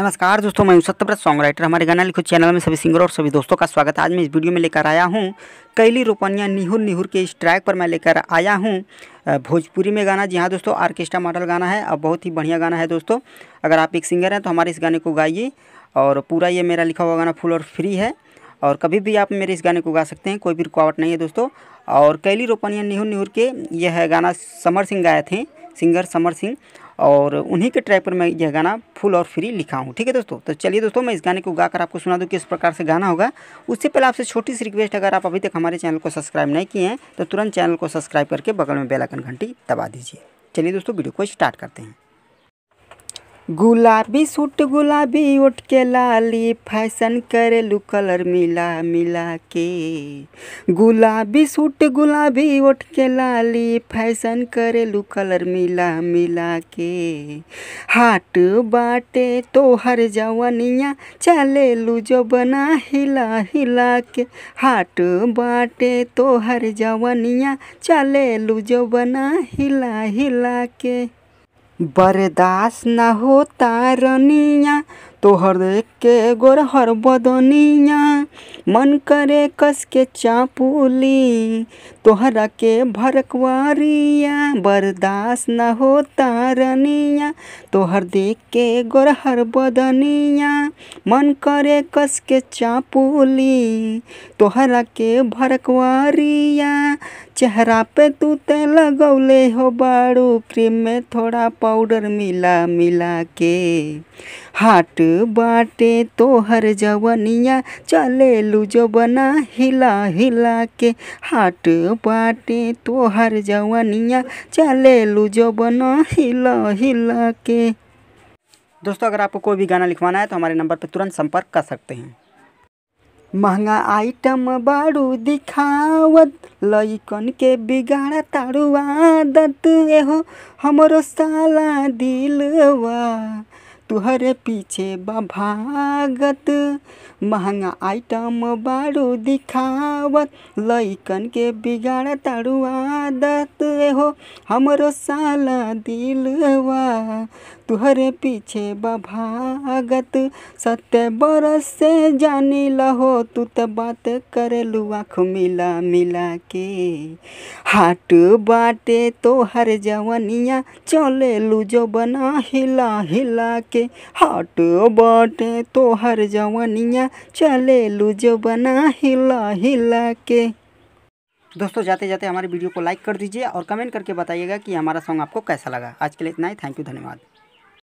नमस्कार दोस्तों मैं हूं सत्यव्रत सॉन्ग राइटर हमारे गाना लिखो चैनल में सभी सिंगर और सभी दोस्तों का स्वागत है आज मैं इस वीडियो में लेकर आया हूं कैली रोपनिया निहुर निहुर के इस ट्रैक पर मैं लेकर आया हूं भोजपुरी में गाना जी हाँ दोस्तों आर्केस्ट्रा मॉडल गाना है और बहुत ही बढ़िया गाना है दोस्तों अगर आप एक सिंगर हैं तो हमारे इस गाने को गाइए और पूरा ये मेरा लिखा हुआ गाना फुल और फ्री है और कभी भी आप मेरे इस गाने को गा सकते हैं कोई भी रुकावट नहीं है दोस्तों और कैली रोपनिया निहुर निहुर के यह गाना समर सिंह गाए थे सिंगर समर सिंह और उन्हीं के ट्रैक पर मैं यह गाना फुल और फ्री लिखा हूँ ठीक है दोस्तों तो चलिए दोस्तों मैं इस गाने को गाकर आपको सुना दूँ किस प्रकार से गाना होगा उससे पहले आपसे छोटी सी रिक्वेस्ट अगर आप अभी तक हमारे चैनल को सब्सक्राइब नहीं किए हैं तो तुरंत चैनल को सब्सक्राइब करके बगल में बेलाकन घंटी दबा दीजिए चलिए दोस्तों वीडियो को स्टार्ट करते हैं गुलाबी सूट गुलाबी ओट के लाली फैशन करे लू कलर मिला मिला के गुलाबी सूट गुलाबी ओट के लाली फैशन करे लू कलर मिला मिला के हाट बाटे तो हर जवनिया चले लू जो बना हिला हिला के हाट बाटे तो हर जवनिया चले लू जो बना हिला हिला के बर्दाश्त ना होता रनिया तोहर देख के गोर हर बदनिया मन करे कस के चापूली तोहरा के भरकवारिया बर्दाश्त ना होता रनिया तोहर देख के गोर हर बदनिया मन करे कस के चापूली तोहरा के भरकवारिया चेहरा पे तू ते लगौले हो बाड़ू क्रीम में थोड़ा पाउडर मिला मिला के हाट बाटे तोहर जवनिया चले जो बना हिला हिला के हाट बाटे तोहर जवनिया चले जो बना हिला हिला के दोस्तों अगर आपको कोई भी गाना लिखवाना है तो हमारे नंबर पर तुरंत संपर्क कर सकते हैं महंगा आइटम बड़ू दिखावत लइकन के बिगाड़ा तारू आदत एहो हमरो साला दिलवा तुहरे पीछे बा महंगा आइटम बारू दिखावत लइकन के बिगाड़ तारू आदत हो हमरो साला दिलवा तुहरे पीछे बा सत्य बरस से जानी लहो तू तो बात करे आँख मिला मिला के हाट बाटे तोहर जवनिया चले लू जो बना हिला हिला के के हाट बाटे तो हर जवनिया चले लुजो बना हिला हिला के दोस्तों जाते जाते हमारे वीडियो को लाइक कर दीजिए और कमेंट करके बताइएगा कि हमारा सॉन्ग आपको कैसा लगा आज के लिए इतना ही थैंक यू धन्यवाद